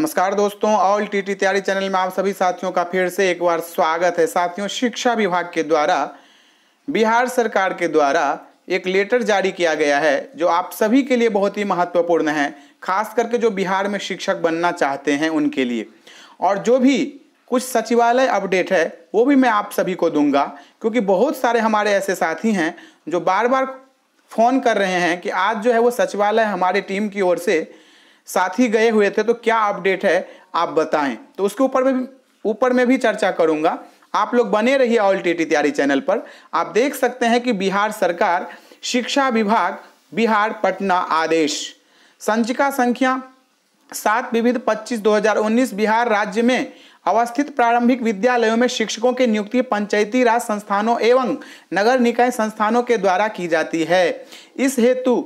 नमस्कार दोस्तों all T T तैयारी चैनल में आप सभी साथियों का फिर से एक बार स्वागत है साथियों शिक्षा विभाग के द्वारा बिहार सरकार के द्वारा एक लेटर जारी किया गया है जो आप सभी के लिए बहुत ही महत्वपूर्ण है खास करके जो बिहार में शिक्षक बनना चाहते हैं उनके लिए और जो भी कुछ सचिवालय अपडेट है वो भी मैं आप सभी को दूंगा क्योंकि बहुत सारे हमारे ऐसे साथी हैं जो बार बार फ़ोन कर रहे हैं कि आज जो है वो सचिवालय हमारी टीम की ओर से साथ ही गए हुए थे तो क्या अपडेट है आप बताएं तो उसके ऊपर में ऊपर में भी चर्चा करूंगा आप लोग बने रहिए ऑल टी टी तैयारी चैनल पर आप देख सकते हैं कि बिहार सरकार शिक्षा विभाग बिहार पटना आदेश संचिका संख्या सात विविध 25 2019 बिहार राज्य में अवस्थित प्रारंभिक विद्यालयों में शिक्षकों की नियुक्ति पंचायती राज संस्थानों एवं नगर निकाय संस्थानों के द्वारा की जाती है इस हेतु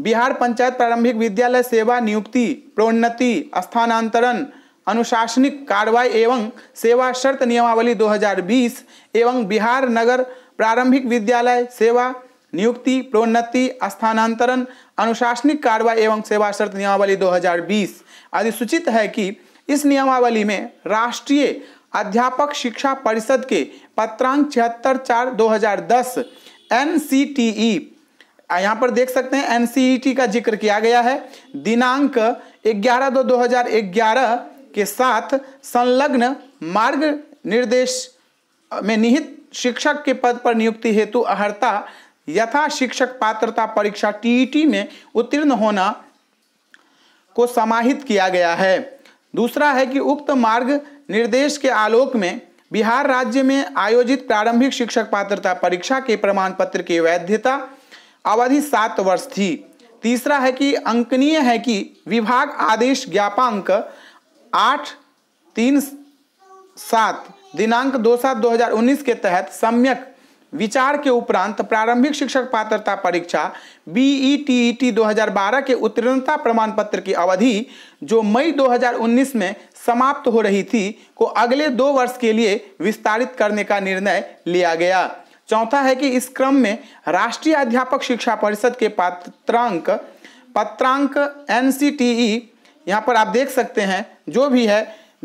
बिहार पंचायत प्रारंभिक विद्यालय सेवा नियुक्ति प्रोन्नति स्थानांतरण अनुशासनिक कार्रवाई एवं सेवा शर्त नियमावली 2020 एवं बिहार नगर प्रारंभिक विद्यालय सेवा नियुक्ति प्रोन्नति स्थानांतरण अनुशासनिक कार्रवाई एवं सेवा शर्त नियमावली 2020 अधिसूचित है कि इस नियमावली में राष्ट्रीय अध्यापक शिक्षा परिषद के पत्रांक छिहत्तर चार दो हजार दस एन सी टी ई यहाँ पर देख सकते हैं एनसीईटी e का जिक्र किया गया है दिनांक 11 दो 2011 के साथ संलग्न मार्ग निर्देश में निहित शिक्षक के पद पर नियुक्ति हेतु अहर्ता यथा शिक्षक पात्रता परीक्षा टीईटी e में उत्तीर्ण होना को समाहित किया गया है दूसरा है कि उक्त मार्ग निर्देश के आलोक में बिहार राज्य में आयोजित प्रारंभिक शिक्षक पात्रता परीक्षा के प्रमाण पत्र की वैधता अवधि सात वर्ष थी तीसरा है कि अंकनीय है कि विभाग आदेश ज्ञापांक आठ तीन सात दिनांक दो सात दो हजार उन्नीस के तहत सम्यक विचार के उपरांत प्रारंभिक शिक्षक पात्रता परीक्षा बीई टी टी दो के उत्तीर्णता प्रमाण पत्र की अवधि जो मई 2019 में समाप्त हो रही थी को अगले दो वर्ष के लिए विस्तारित करने का निर्णय लिया गया चौथा है कि इस क्रम में राष्ट्रीय अध्यापक शिक्षा परिषद के पात्रांक पत्रांक एन सी टी ई यहाँ पर आप देख सकते हैं जो भी है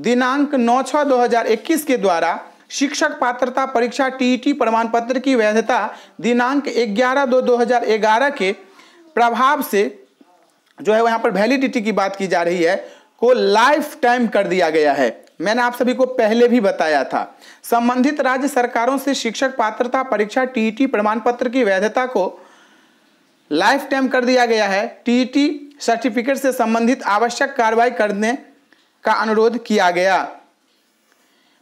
दिनांक 9 छः 2021 के द्वारा शिक्षक पात्रता परीक्षा टीईटी प्रमाण पत्र की वैधता दिनांक 11 दो 2011 के प्रभाव से जो है यहाँ पर वैलिडिटी की बात की जा रही है को लाइफ टाइम कर दिया गया है मैंने आप सभी को पहले भी बताया था संबंधित राज्य सरकारों से शिक्षक पात्रता परीक्षा टीईटी प्रमाण पत्र की वैधता को लाइफ टाइम कर दिया गया है टीईटी सर्टिफिकेट से संबंधित आवश्यक कार्रवाई करने का अनुरोध किया गया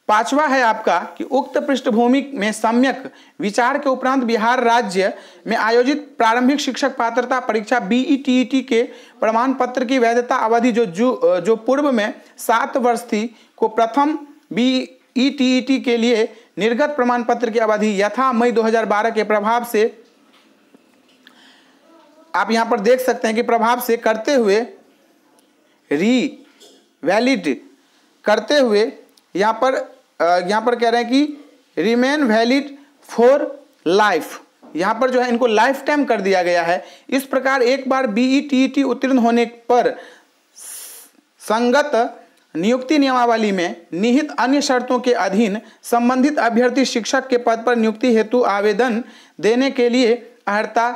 पांचवा है आपका कि उक्त पृष्ठभूमि में सम्यक विचार के उपरांत बिहार राज्य में आयोजित प्रारंभिक शिक्षक पात्रता परीक्षा बीईटीईटी e e के प्रमाण पत्र की वैधता अवधि जो जो, जो पूर्व में सात वर्ष थी को प्रथम बीईटीईटी e के लिए निर्गत प्रमाण पत्र की अवधि यथा मई 2012 के प्रभाव से आप यहाँ पर देख सकते हैं कि प्रभाव से करते हुए री वैलिड करते हुए यहाँ पर यहाँ पर कह रहे हैं कि रिमेन वैलिड फॉर लाइफ यहाँ पर जो है इनको लाइफ टाइम कर दिया गया है इस प्रकार एक बार बीई टी टी उत्तीर्ण होने पर संगत नियुक्ति नियमावली में निहित अन्य शर्तों के अधीन संबंधित अभ्यर्थी शिक्षक के पद पर नियुक्ति हेतु आवेदन देने के लिए अर्ता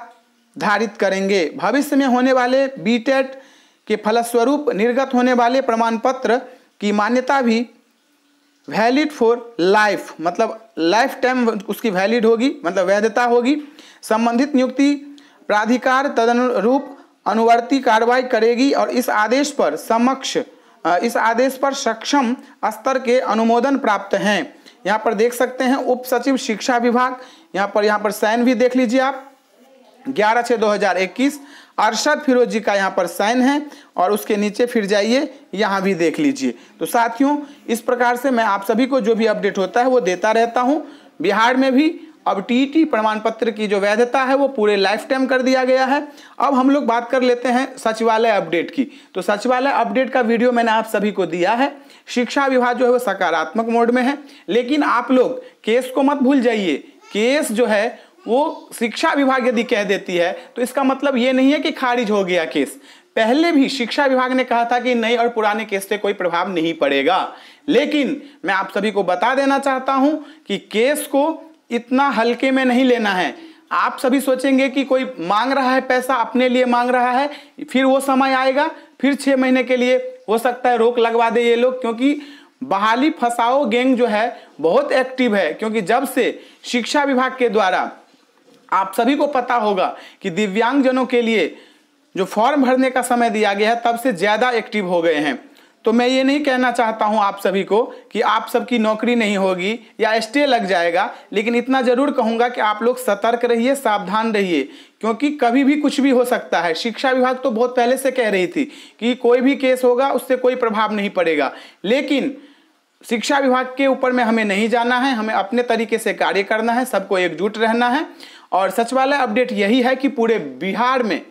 धारित करेंगे भविष्य में होने वाले बीटेट e e के फलस्वरूप निर्गत होने वाले प्रमाण पत्र की मान्यता भी वैलिड फॉर लाइफ मतलब लाइफ टाइम उसकी वैलिड होगी मतलब वैधता होगी संबंधित नियुक्ति प्राधिकार तदनुरूप अनुवर्ती कार्रवाई करेगी और इस आदेश पर समक्ष इस आदेश पर सक्षम स्तर के अनुमोदन प्राप्त हैं यहाँ पर देख सकते हैं उप सचिव शिक्षा विभाग यहाँ पर यहाँ पर सैन भी देख लीजिए आप ग्यारह छः दो हज़ार इक्कीस अरशद फिरोजी का यहाँ पर साइन है और उसके नीचे फिर जाइए यहाँ भी देख लीजिए तो साथियों इस प्रकार से मैं आप सभी को जो भी अपडेट होता है वो देता रहता हूँ बिहार में भी अब टीटी प्रमाण पत्र की जो वैधता है वो पूरे लाइफ टाइम कर दिया गया है अब हम लोग बात कर लेते हैं सचिवालय अपडेट की तो सचिवालय अपडेट का वीडियो मैंने आप सभी को दिया है शिक्षा विभाग जो है वो सकारात्मक मोड में है लेकिन आप लोग केस को मत भूल जाइए केस जो है वो शिक्षा विभाग यदि कह देती है तो इसका मतलब ये नहीं है कि खारिज हो गया केस पहले भी शिक्षा विभाग ने कहा था कि नए और पुराने केस से कोई प्रभाव नहीं पड़ेगा लेकिन मैं आप सभी को बता देना चाहता हूं कि केस को इतना हल्के में नहीं लेना है आप सभी सोचेंगे कि कोई मांग रहा है पैसा अपने लिए मांग रहा है फिर वो समय आएगा फिर छः महीने के लिए हो सकता है रोक लगवा दे ये लोग क्योंकि बहाली फसाओ गैंग जो है बहुत एक्टिव है क्योंकि जब से शिक्षा विभाग के द्वारा आप सभी को पता होगा कि दिव्यांगजनों के लिए जो फॉर्म भरने का समय दिया गया है तब से ज़्यादा एक्टिव हो गए हैं तो मैं ये नहीं कहना चाहता हूँ आप सभी को कि आप सबकी नौकरी नहीं होगी या स्टे लग जाएगा लेकिन इतना ज़रूर कहूँगा कि आप लोग सतर्क रहिए सावधान रहिए क्योंकि कभी भी कुछ भी हो सकता है शिक्षा विभाग तो बहुत पहले से कह रही थी कि कोई भी केस होगा उससे कोई प्रभाव नहीं पड़ेगा लेकिन शिक्षा विभाग के ऊपर में हमें नहीं जाना है हमें अपने तरीके से कार्य करना है सबको एकजुट रहना है और सच वाला अपडेट यही है कि पूरे बिहार में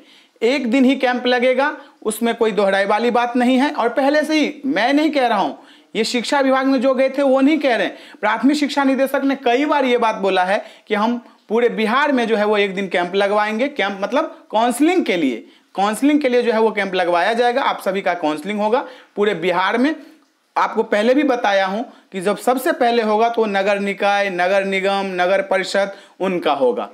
एक दिन ही कैंप लगेगा उसमें कोई दोहराई वाली बात नहीं है और पहले से ही मैं नहीं कह रहा हूँ ये शिक्षा विभाग में जो गए थे वो नहीं कह रहे हैं प्राथमिक शिक्षा निदेशक ने कई बार ये बात बोला है कि हम पूरे बिहार में जो है वो एक दिन कैंप लगवाएंगे कैंप मतलब काउंसलिंग के लिए काउंसलिंग के लिए जो है वो कैंप लगवाया जाएगा आप सभी का काउंसलिंग होगा पूरे बिहार में आपको पहले भी बताया हूं कि जब सबसे पहले होगा तो नगर निकाय नगर निगम नगर परिषद उनका होगा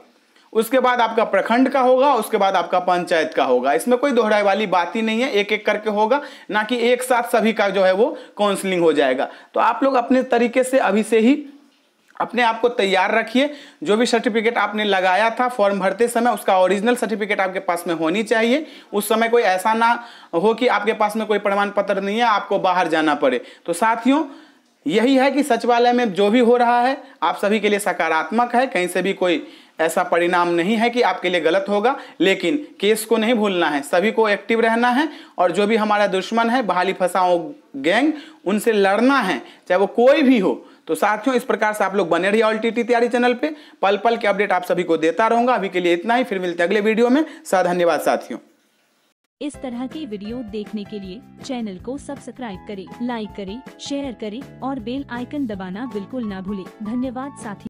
उसके बाद आपका प्रखंड का होगा उसके बाद आपका पंचायत का होगा इसमें कोई दोहराई वाली बात ही नहीं है एक एक करके होगा ना कि एक साथ सभी का जो है वो काउंसलिंग हो जाएगा तो आप लोग अपने तरीके से अभी से ही अपने आप को तैयार रखिए जो भी सर्टिफिकेट आपने लगाया था फॉर्म भरते समय उसका ओरिजिनल सर्टिफिकेट आपके पास में होनी चाहिए उस समय कोई ऐसा ना हो कि आपके पास में कोई प्रमाण पत्र नहीं है आपको बाहर जाना पड़े तो साथियों यही है कि सचिवालय में जो भी हो रहा है आप सभी के लिए सकारात्मक है कहीं से भी कोई ऐसा परिणाम नहीं है कि आपके लिए गलत होगा लेकिन केस को नहीं भूलना है सभी को एक्टिव रहना है और जो भी हमारा दुश्मन है बहाली फंसाओ गैंग उनसे लड़ना है चाहे वो कोई भी हो तो साथियों इस प्रकार से आप लोग बने रहिए ऑल टी तैयारी चैनल पे पल पल के अपडेट आप सभी को देता रहूंगा अभी के लिए इतना ही फिर मिलते अगले वीडियो में सा धन्यवाद साथियों इस तरह की वीडियो देखने के लिए चैनल को सब्सक्राइब करें, लाइक करें, शेयर करें और बेल आइकन दबाना बिल्कुल ना भूलें। धन्यवाद साथी